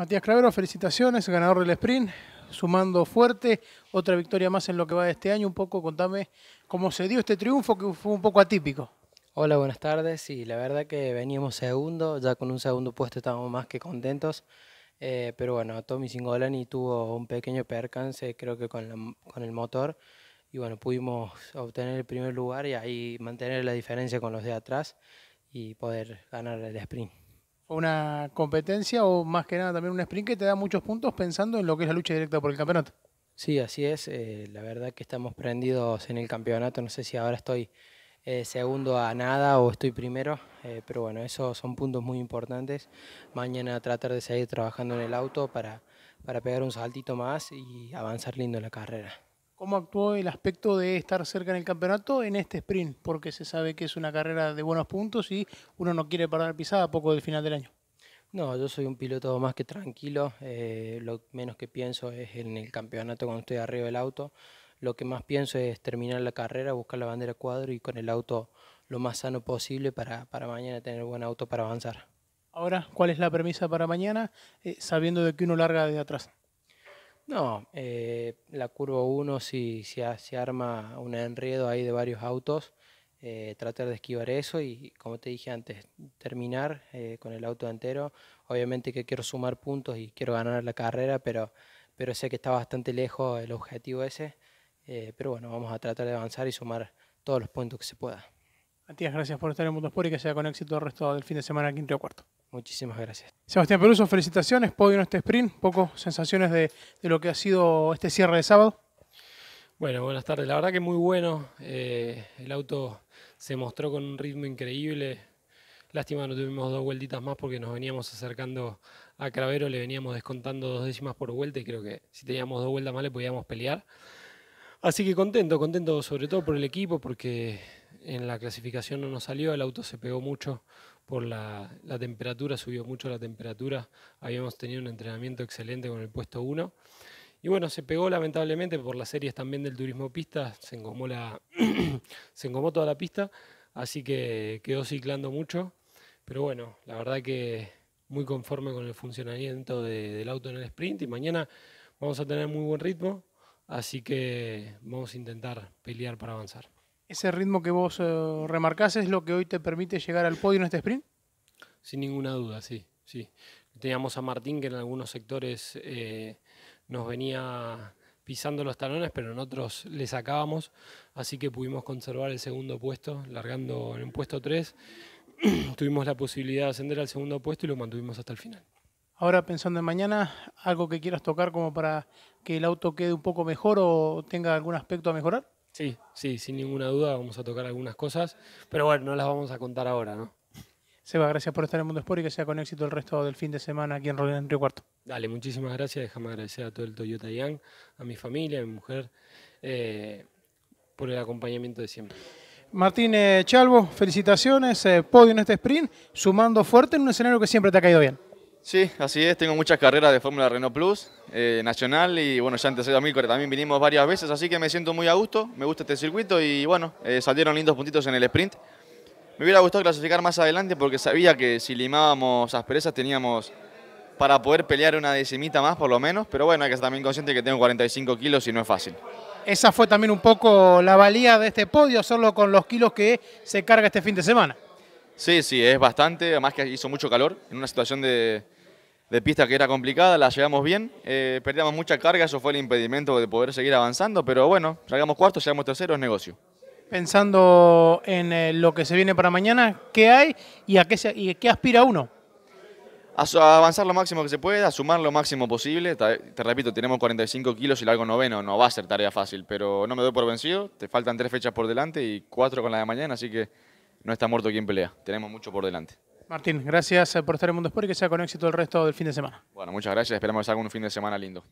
Matías Cravero, felicitaciones, ganador del sprint, sumando fuerte, otra victoria más en lo que va de este año. Un poco contame cómo se dio este triunfo que fue un poco atípico. Hola, buenas tardes. Sí, la verdad que veníamos segundo, ya con un segundo puesto estábamos más que contentos. Eh, pero bueno, Tommy Singolani tuvo un pequeño percance, creo que con, con el motor. Y bueno, pudimos obtener el primer lugar y ahí mantener la diferencia con los de atrás y poder ganar el sprint una competencia o más que nada también un sprint que te da muchos puntos pensando en lo que es la lucha directa por el campeonato. Sí, así es. Eh, la verdad que estamos prendidos en el campeonato. No sé si ahora estoy eh, segundo a nada o estoy primero, eh, pero bueno, esos son puntos muy importantes. Mañana tratar de seguir trabajando en el auto para, para pegar un saltito más y avanzar lindo en la carrera cómo actuó el aspecto de estar cerca en el campeonato en este sprint, porque se sabe que es una carrera de buenos puntos y uno no quiere parar pisada a poco del final del año. No, yo soy un piloto más que tranquilo, eh, lo menos que pienso es en el campeonato cuando estoy arriba del auto, lo que más pienso es terminar la carrera, buscar la bandera cuadro y con el auto lo más sano posible para, mañana tener buen auto para avanzar. Ahora, ¿cuál es la premisa para mañana, eh, sabiendo de que uno larga desde atrás? No, eh, la curva 1 si, se arma un enredo ahí de varios autos, eh, tratar de esquivar eso y como te dije antes, terminar eh, con el auto entero. Obviamente que quiero sumar puntos y quiero ganar la carrera, pero, sé que está bastante lejos el objetivo ese. pero bueno, vamos a tratar de avanzar y sumar todos los puntos que se pueda. Matías, gracias por estar en Mundo Sport y que sea con éxito el resto del fin de semana aquí en Cuarto. Muchísimas gracias. Sebastián Peruso, felicitaciones, podio en este sprint, poco sensaciones de, lo que ha sido este cierre de sábado. Bueno, buenas tardes, la verdad que muy bueno, eh, el auto se mostró con un ritmo increíble, lástima no tuvimos dos vueltitas más porque nos veníamos acercando a Cravero, le veníamos descontando dos décimas por vuelta y creo que si teníamos dos vueltas más le podíamos pelear. Así que contento, contento sobre todo por el equipo porque en la clasificación no nos salió, el auto se pegó mucho por la, temperatura, subió mucho la temperatura, habíamos tenido un entrenamiento excelente con el puesto 1. Y bueno, se pegó lamentablemente por las series también del turismo pista, se engomó, la se engomó toda la pista, así que quedó ciclando mucho. Pero bueno, la verdad que muy conforme con el funcionamiento del auto en el sprint y mañana vamos a tener muy buen ritmo, así que vamos a intentar pelear para avanzar. ¿Ese ritmo que vos eh, remarcás es lo que hoy te permite llegar al podio en este sprint? Sin ninguna duda, sí. sí. Teníamos a Martín que en algunos sectores eh, nos venía pisando los talones, pero en otros le sacábamos, así que pudimos conservar el segundo puesto, largando en el puesto 3. Tuvimos la posibilidad de ascender al segundo puesto y lo mantuvimos hasta el final. Ahora pensando en mañana, ¿algo que quieras tocar como para que el auto quede un poco mejor o tenga algún aspecto a mejorar? Sí, sí, sin ninguna duda vamos a tocar algunas cosas, pero bueno, no las vamos a contar ahora, ¿no? Seba, gracias por estar en Mundo Sport y que sea con éxito el resto del fin de semana aquí en Río Cuarto. Dale, muchísimas gracias. Déjame agradecer a todo el Toyota Young, a mi familia, a mi mujer, eh, por el acompañamiento de siempre. Martín eh, Chalvo, felicitaciones, eh, podio en este sprint, sumando fuerte en un escenario que siempre te ha caído bien. Sí, así es, tengo muchas carreras de Fórmula Renault Plus, eh, Nacional y bueno, ya antes de 2014 también vinimos varias veces, así que me siento muy a gusto, me gusta este circuito y bueno, eh, salieron lindos puntitos en el sprint. Me hubiera gustado clasificar más adelante porque sabía que si limábamos asperezas teníamos para poder pelear una decimita más por lo menos, pero bueno, hay que estar también consciente que tengo 45 kilos y no es fácil. Esa fue también un poco la valía de este podio, solo con los kilos que se carga este fin de semana. Sí, sí, es bastante, además que hizo mucho calor, en una situación de, de pista que era complicada, la llevamos bien, eh, perdíamos mucha carga, eso fue el impedimento de poder seguir avanzando, pero bueno, llegamos cuarto, llegamos tercero, es negocio. Pensando en eh, lo que se viene para mañana, ¿qué hay y a qué, y qué aspira uno? A, avanzar lo máximo que se pueda, a sumar lo máximo posible. Te, te repito, tenemos 45 kilos y largo noveno, no va a ser tarea fácil, pero no me doy por vencido. Te faltan tres fechas por delante y cuatro con la de mañana, así que no está muerto quien pelea. Tenemos mucho por delante. Martín, gracias eh, por estar en Mundo Sport y que sea con éxito el resto del fin de semana. Bueno, muchas gracias. Esperamos que salga un fin de semana lindo.